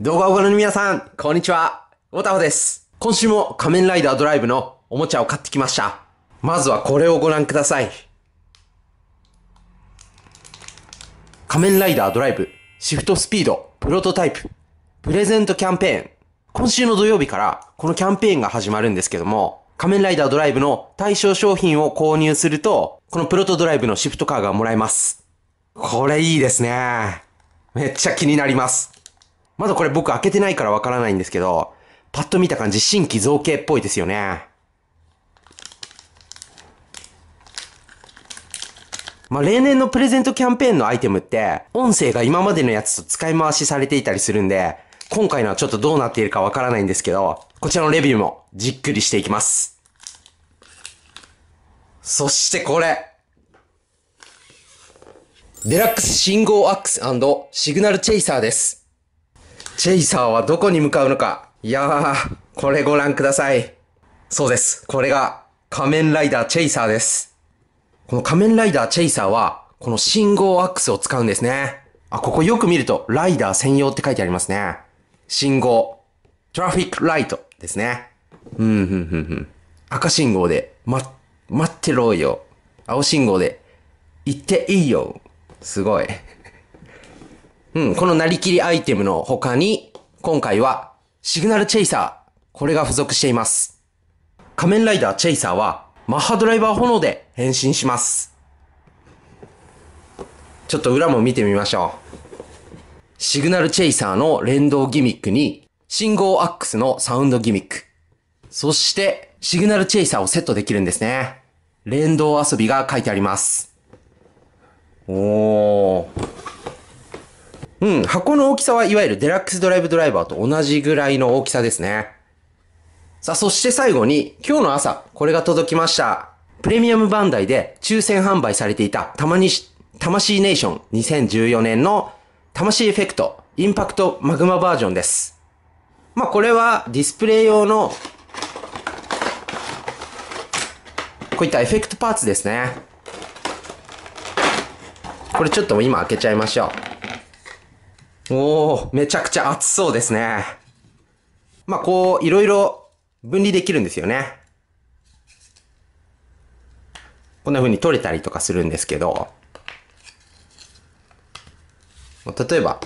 動画をご覧の皆さん、こんにちは。おたほです。今週も仮面ライダードライブのおもちゃを買ってきました。まずはこれをご覧ください。仮面ライダードライブ、シフトスピード、プロトタイプ、プレゼントキャンペーン。今週の土曜日からこのキャンペーンが始まるんですけども、仮面ライダードライブの対象商品を購入すると、このプロトドライブのシフトカーがもらえます。これいいですね。めっちゃ気になります。まだこれ僕開けてないからわからないんですけど、パッと見た感じ新規造形っぽいですよね。まあ、例年のプレゼントキャンペーンのアイテムって、音声が今までのやつと使い回しされていたりするんで、今回のはちょっとどうなっているかわからないんですけど、こちらのレビューもじっくりしていきます。そしてこれデラックス信号アックスシグナルチェイサーです。チェイサーはどこに向かうのか。いやー、これご覧ください。そうです。これが仮面ライダーチェイサーです。この仮面ライダーチェイサーは、この信号アックスを使うんですね。あ、ここよく見ると、ライダー専用って書いてありますね。信号。トラフィックライトですね。うん、ふん、ふん、ふん。赤信号で、ま、待ってろよ。青信号で、行っていいよ。すごい。うん、このなりきりアイテムの他に、今回は、シグナルチェイサー。これが付属しています。仮面ライダーチェイサーは、マッハドライバー炎で変身します。ちょっと裏も見てみましょう。シグナルチェイサーの連動ギミックに、信号アックスのサウンドギミック。そして、シグナルチェイサーをセットできるんですね。連動遊びが書いてあります。おー。うん、箱の大きさはいわゆるデラックスドライブドライバーと同じぐらいの大きさですね。さあ、そして最後に、今日の朝、これが届きました。プレミアムバンダイで抽選販売されていた、たまにし、魂ネーション2014年の魂エフェクト、インパクトマグマバージョンです。まあ、これはディスプレイ用の、こういったエフェクトパーツですね。これちょっと今開けちゃいましょう。おー、めちゃくちゃ熱そうですね。まあ、こう、いろいろ分離できるんですよね。こんな風に取れたりとかするんですけど、例えば、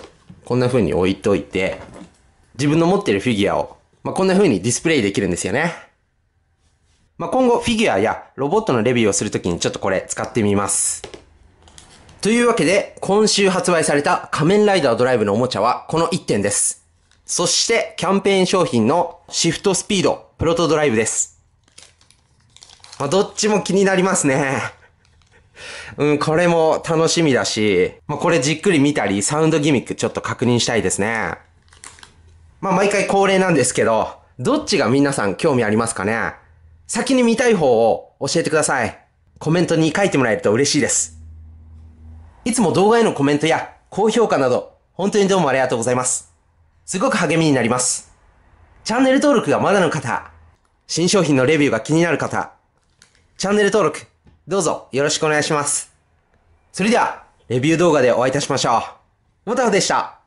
こんな風に置いといて、自分の持ってるフィギュアを、まあ、こんな風にディスプレイできるんですよね。まあ、今後フィギュアやロボットのレビューをするときにちょっとこれ使ってみます。というわけで、今週発売された仮面ライダードライブのおもちゃはこの1点です。そして、キャンペーン商品のシフトスピード、プロトドライブです。まあ、どっちも気になりますね。うん、これも楽しみだし、まあ、これじっくり見たり、サウンドギミックちょっと確認したいですね。まあ、毎回恒例なんですけど、どっちが皆さん興味ありますかね先に見たい方を教えてください。コメントに書いてもらえると嬉しいです。いつも動画へのコメントや高評価など、本当にどうもありがとうございます。すごく励みになります。チャンネル登録がまだの方、新商品のレビューが気になる方、チャンネル登録、どうぞよろしくお願いします。それでは、レビュー動画でお会いいたしましょう。もたほでした。